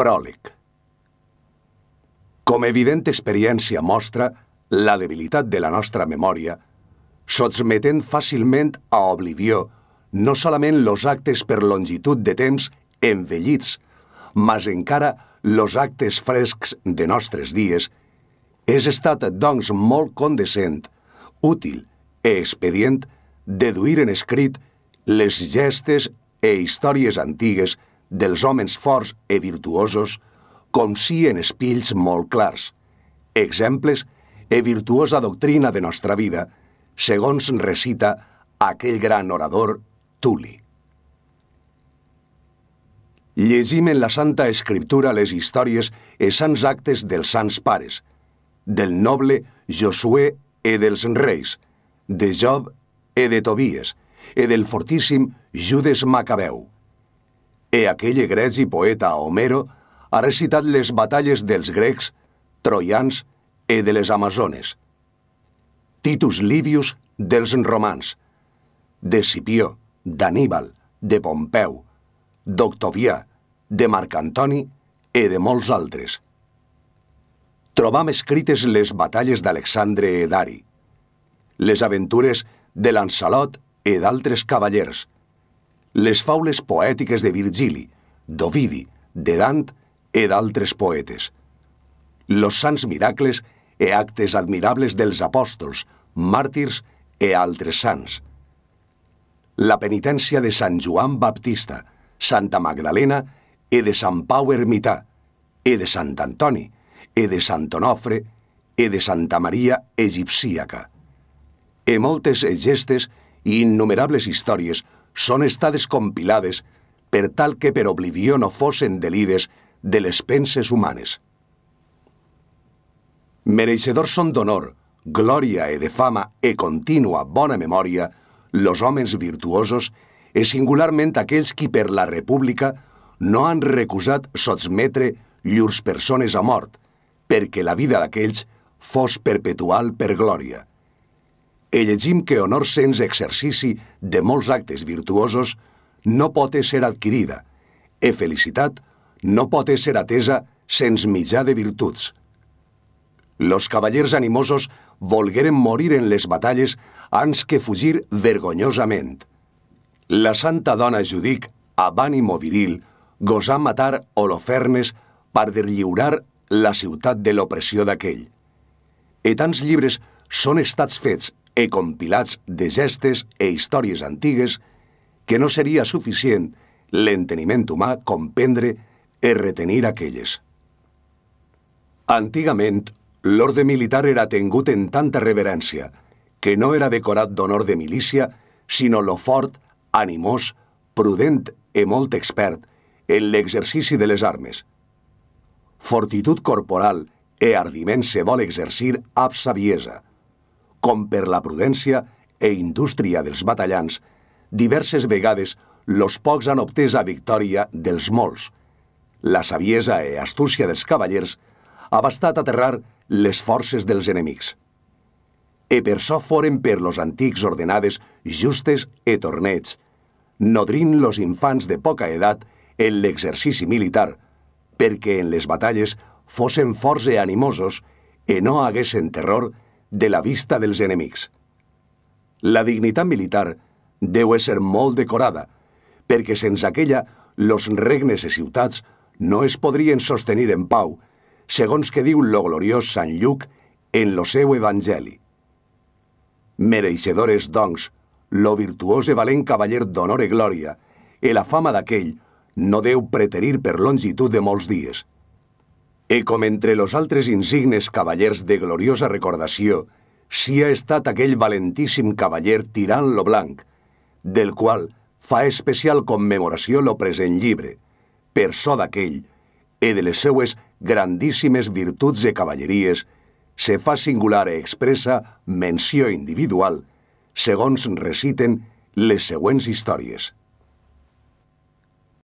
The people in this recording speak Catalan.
pròleg. Com evident experiència mostra la debilitat de la nostra memòria, sotsmetent fàcilment a oblivió no solament los actes per longitud de temps envellits, mas encara los actes frescs de nostres dies, és estat, doncs, molt condescent, útil i e expedient deduir en escrit les gestes e històries antigues que dels homes forts i e virtuosos com si en espills molt clars, exemples e virtuosa doctrina de nostra vida, segons recita aquell gran orador Tuli. Llegim en la Santa Escriptura les històries i e sants actes dels sants pares, del noble Josué e dels reis, de Job e de Tobies, e del fortíssim Judes Macabeu e aquell egrets i poeta Homero ha recitat les batalles dels grecs, troians e de les amazones. Titus Livius dels romans, de Scipió, d'Aníbal, de Pompeu, d'Octovià, de Marc Antoni e de molts altres. Trobam escrites les batalles d'Alexandre e Dari, les aventures de Lancelot i e d'altres cavallers, les faules poètiques de Virgili, d'Ovidi, de Dant i e d'altres poetes. Los sants miracles e actes admirables dels apòstols, màrtirs e altres sants. La penitència de Sant Joan Baptista, Santa Magdalena e de Sant Pau Ermità, e de Sant Antoni, e de Sant Onofre, e de Santa Maria Egipsíaca. E moltes gestes i innumerables històries són estades compilades per tal que per oblivió no fossin delides de les penses humanes. Mereixedors són d'honor, glòria e de fama e contínua bona memòria los homes virtuosos e singularment aquells qui per la república no han recusat sotsmetre llurs persones a mort, perquè la vida d'aquells fos perpetual per glòria e llegim que honor sens exercici de molts actes virtuosos no pot ser adquirida, e felicitat no pot ser atesa sens mitjà de virtuts. Los cavallers animosos volgueren morir en les batalles ans que fugir vergonyosament. La santa dona Judic, amb ànimo viril, gosà matar Holofernes per derlliurar la ciutat de l'opressió d'aquell. E tants llibres són estats fets e compilats de gestes e històries antigues que no seria suficient l'enteniment humà comprendre e retenir aquelles. Antigament, l'ordre militar era tengut en tanta reverència que no era decorat d'honor de milícia, sinó lo fort, animós, prudent e molt expert en l'exercici de les armes. Fortitud corporal e ardiment se vol exercir amb saviesa – com per la prudència e indústria dels batallans, diverses vegades los pocs han obtès a victòria dels molts. La saviesa e astúcia dels cavallers ha bastat aterrar les forces dels enemics. E per so foren per los antics ordenades justes e tornets, nodrint los infants de poca edat en l'exercici militar, perquè en les batalles fossin forts e animosos e no haguessin terror de la vista dels enemics. La dignitat militar deu ser molt decorada, perquè sense aquella los regnes i e ciutats no es podrien sostenir en pau, segons que diu lo gloriós Sant Lluc en lo seu evangeli. Mereixedores, doncs, lo virtuós i e valent cavaller d'honor e glòria, e la fama d'aquell no deu preterir per longitud de molts dies. E com entre los altres insignes cavallers de gloriosa recordació, si ha estat aquell valentíssim cavaller tirant lo blanc, del qual fa especial commemoració lo present llibre, per so d'aquell, e de les seues grandíssimes virtuts de cavalleries, se fa singular e expressa menció individual, segons reciten les següents històries.